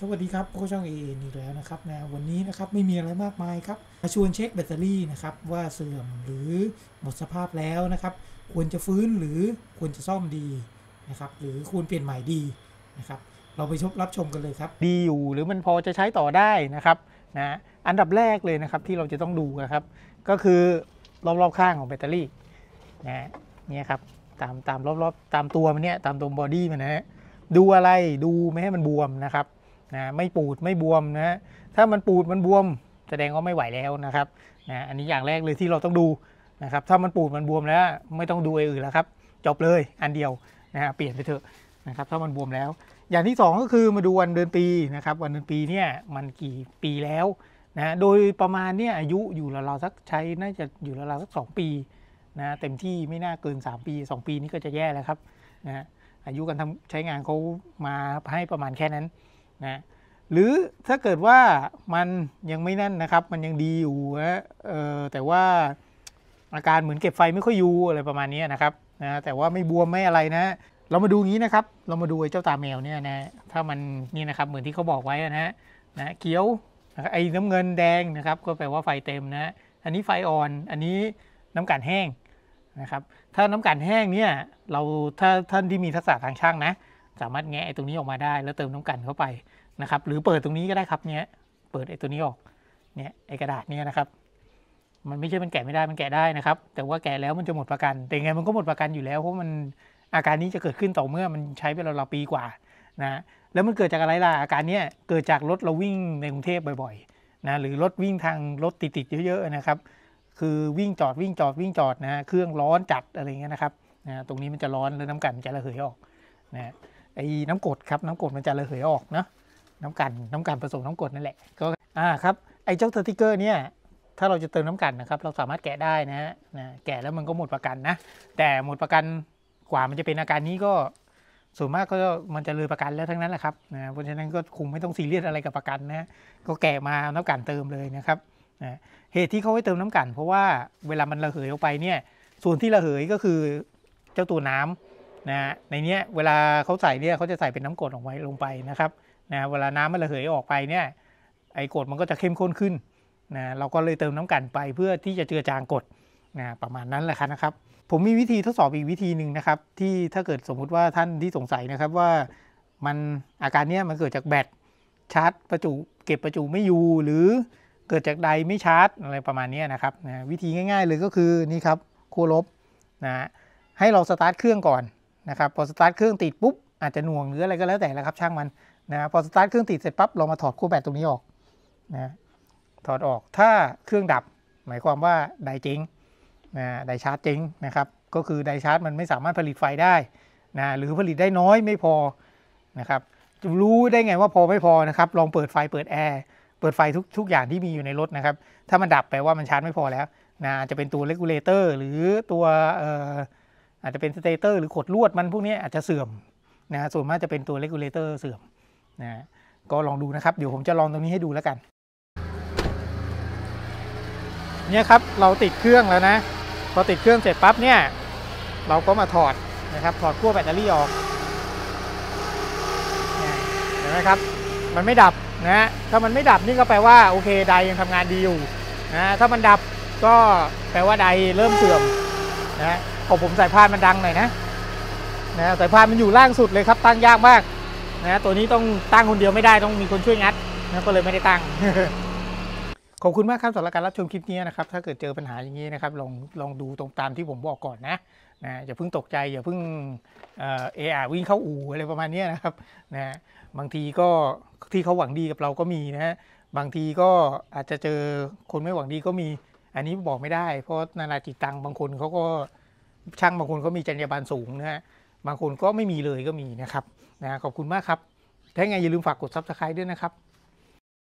สวัสดีครับผู้ช่องเอเอ็นอีกแล้วนะครับนะวันนี้นะครับไม่มีอะไรมากมายครับมาชวนเช็คแบตเตอรี่นะครับว่าเสื่อมหรือหมดสภาพแล้วนะครับ ควรจะฟื้นหรือควรจะซ่อมดีนะครับ หรือควรเปลี่ยนใหม่ดีนะครับ เราไปชมรับชมกันเลยครับ ดีอยู่หรือมันพอจะใช้ต่อได้นะครับนะอันดับแรกเลยนะครับที่เราจะต้องดูนะครับ ก็คือรอบ ๆ ข้างของแบตเตอรี่นะเนี่ยครับ ตามตามรอบๆตามตัวมันเนี่ยตามตัวบอดี้มันนะดูอะไรดูไม่ให้มันบวมนะครับนะไม่ปูดไม่บวมนะถ้ามันปูดมันบวม แสดงว่าไม่ไหวแล้วนะครับนะอันนี้อย่างแรกเลยที่เราต้องดูนะครับถ้ามันปูดมันบวมแล้ว ไม่ต้องดูอื่นแล้วครับจบเลยอันเดียวนะฮะเปลี่ยนไปเถอะนะครับ ถ้ามันบวมแล้ว อย่างที่ 2 ก็คือมาดูวันเดือนปีนะครับวันเดือนปีเนี่ยมันกี่ปีแล้วนะโดยประมาณเนี่ยอายุอยู่ราวๆสักใช้น่าจะอยู่ราวๆสัก 2 ปีนะเต็มที่ไม่น่าเกิน 3 ปี 2 ปีนี้ก็จะแย่แล้วครับนะอายุการทำใช้งานเขามาให้ประมาณแค่นั้นนะหรือถ้าเกิดว่ามันยังไม่นั่นนะครับมันยังดีอยู่นะเออแต่ว่าอาการเหมือนเก็บไฟไม่ค่อยอยู่อะไรประมาณนี้นะครับนะแต่ว่าไม่บวมไม่อะไรนะเรามาดูงี้นะครับเรามาดูไอ้เจ้าตาแมวเนี่ยนะถ้ามันนี่นะครับเหมือนที่เขาบอกไว้นะฮะนะเขียวไอ้น้ำเงินแดงนะครับก็แปลว่าไฟเต็มนะอันนี้ไฟอ่อนอันนี้ น้ำกันแห้งนะครับถ้าน้ำกันแห้งเนี่ยเราถ้าท่านที่มีทักษะทางช่างนะสามารถ แงะไอ้ตรงนี้ออกมาได้แล้วเติมน้ำกันเข้าไปนะครับ หรือเปิดตรงนี้ก็ได้ครับเนี้ยเปิดไอ้ตัวนี้ออกเนี่ยไอ้กระดาษเนี่ยนะครับ มันไม่ใช่มันแกะไม่ได้มันแกะได้นะครับ แต่ว่าแกะแล้วมันจะหมดประกัน แต่ไงมันก็หมดประกันอยู่แล้ว เพราะมันอาการนี้จะเกิดขึ้นต่อเมื่อมันใช้ไปราปีกว่านะแล้วมันเกิดจากอะไรล่ะอาการเนี้ยเกิดจากรถเราวิ่งในกรุงเทพบ่อยๆนะหรือรถวิ่งทางรถติดๆเยอะๆนะครับ คือวิ่งจอดวิ่งจอดวิ่งจอดนะเครื่องร้อนจัดอะไรเงี้ยนะครับนะตรงนี้มันจะร้อนแล้วน้ำกันจะระเหยออกนะไอ้น้ำกรดครับน้ำกรดมันจะระเหยออกเนาะน้ำกันน้ำกันผสมน้ำกรดนั่นแหละก็อ่าครับไอ้เจ้าสติกเกอร์เนี่ยถ้าเราจะเติมน้ำกันนะครับเราสามารถแกะได้นะฮะแกะแล้วมันก็หมดประกันนะแต่หมดประกันกว่ามันจะเป็นอาการนี้ก็ ส่วนมากก็มันจะเลยประกันแล้วทั้งนั้นแหละครับนะเพราะฉะนั้นก็คงไม่ต้องซีเรียสอะไรกับประกันนะก็แกะมาน้ำกันเติมเลยนะครับนะเหตุที่เขาให้เติมน้ำกัน เพราะว่าเวลามันระเหยออกไปเนี่ยส่วนที่ระเหยก็คือเจ้าตัวน้ำนะฮะในเนี้ยเวลาเขาใส่เนี่ยเขาจะใส่เป็นน้ำกรดลงไว้ลงไปนะครับนะเวลาน้ำมันระเหยออกไปเนี่ยไอ้กรดมันก็จะเข้มข้นขึ้นนะเราก็เลยเติมน้ำกันไป เพื่อที่จะเจือจางกรดนะประมาณนั้นแหละครับนะครับผมมีวิธีทดสอบอีกวิธีหนึ่งนะครับที่ถ้าเกิดสมมุติว่าท่านที่สงสัยนะครับว่ามันอาการเนี้ยมันเกิดจากแบตชาร์จประจุเก็บประจุไม่อยู่ หรือ เกิดจากใดไม่ชาร์จอะไรประมาณนี้นะครับนะวิธีง่ายๆเลยก็คือนี่ครับคั่วลบนะให้เราสตาร์ทเครื่องก่อนนะครับพอสตาร์ทเครื่องติดปุ๊บอาจจะหน่วงหรืออะไรก็แล้วแต่แล้วครับช่างมันนะพอสตาร์ทเครื่องติดเสร็จปั๊บเรามาถอดคู่แบตตรงนี้ออกนะถอดออกถ้าเครื่องดับหมายความว่าได้จริงนะไดชาร์จจริงนะครับ ก็คือไดชาร์จ มันไม่สามารถผลิตไฟได้นะหรือผลิตได้น้อยไม่พอนะครับรู้ได้ไงว่าพอไม่พอนะครับ ลองเปิดไฟเปิดแอร์เปิดไฟทุกทุกอย่างที่มีอยู่ในรถนะครับถ้ามันดับแปลว่ามันชาร์จไม่พอแล้วนะจะเป็นตัวเลกูลเลเตอร์หรือตัวเอาจจะเป็นสเตเตอร์หรือขดลวดมันพวกนี้อาจจะเสื่อมนะส่วนมากจะเป็นตัวเลกูลเลเตอร์เสื่อมนะก็ลองดูนะครับเดี๋ยวผมจะลองตรงนี้ให้ดูแล้วกัน เนี่ยครับเราติดเครื่องแล้วนะพอติดเครื่องเสร็จปั๊บเนี่ย เราก็มาถอดนะครับถอดขั้วแบตเตอรี่ออกเห็นไหมครับ มันไม่ดับนะ ถ้ามันไม่ดับนี่ก็แปลว่าโอเคไดยังทำงานดีอยู่นะถ้ามันดับก็แปลว่าไดเริ่มเสื่อม นะขอผมสายพานมันดังหน่อยนะนะสายพานมันอยู่ล่างสุดเลยครับตั้งยากมากนะตัวนี้ต้องตั้งคนเดียวไม่ได้ต้องมีคนช่วยงัดนะก็เลยไม่ได้ตั้ง ขอบคุณมากครับสำหรับการรับชมคลิปนี้นะครับ ถ้าเกิดเจอปัญหาอย่างนี้นะครับลองลองดูตรงตามที่ผมบอกก่อนนะนะอย่าเพิ่งตกใจอย่าเพิ่งเออาวิ่งเข้าอู่อะไรประมาณนี้นะครับนะบางทีก็ที่เขาหวังดีกับเราก็มีนะะบางทีก็อาจจะเจอคนไม่หวังดีก็มี อันนี้บอกไม่ได้เพราะนานาจิตตังบางคนเขาก็ช่างบางคนก็มีจรรยาบรรณสูงนะฮะ บางคนก็ไม่มีเลยก็มีนะครับ นะขอบคุณมากครับ ถ้าไงอย่าลืมฝากกดซับสไครต์ด้วยนะครับ